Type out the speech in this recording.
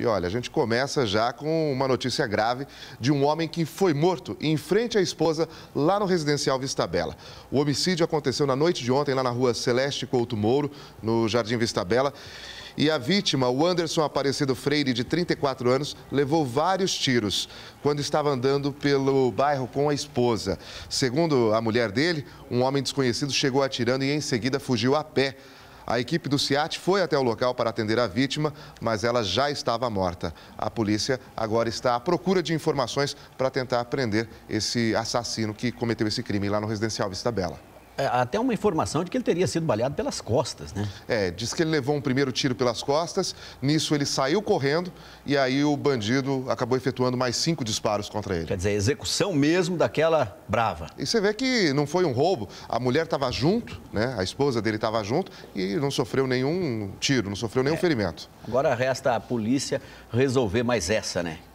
E olha, a gente começa já com uma notícia grave de um homem que foi morto em frente à esposa lá no residencial Vistabela. O homicídio aconteceu na noite de ontem lá na rua Celeste Couto Mouro, no Jardim Vistabela. E a vítima, o Anderson Aparecido Freire, de 34 anos, levou vários tiros quando estava andando pelo bairro com a esposa. Segundo a mulher dele, um homem desconhecido chegou atirando e em seguida fugiu a pé a equipe do SIAT foi até o local para atender a vítima, mas ela já estava morta. A polícia agora está à procura de informações para tentar prender esse assassino que cometeu esse crime lá no residencial Vista Bela. É, até uma informação de que ele teria sido baleado pelas costas, né? É, diz que ele levou um primeiro tiro pelas costas, nisso ele saiu correndo e aí o bandido acabou efetuando mais cinco disparos contra ele. Quer dizer, execução mesmo daquela brava. E você vê que não foi um roubo, a mulher estava junto, né? A esposa dele estava junto e não sofreu nenhum tiro, não sofreu nenhum é. ferimento. Agora resta a polícia resolver mais essa, né?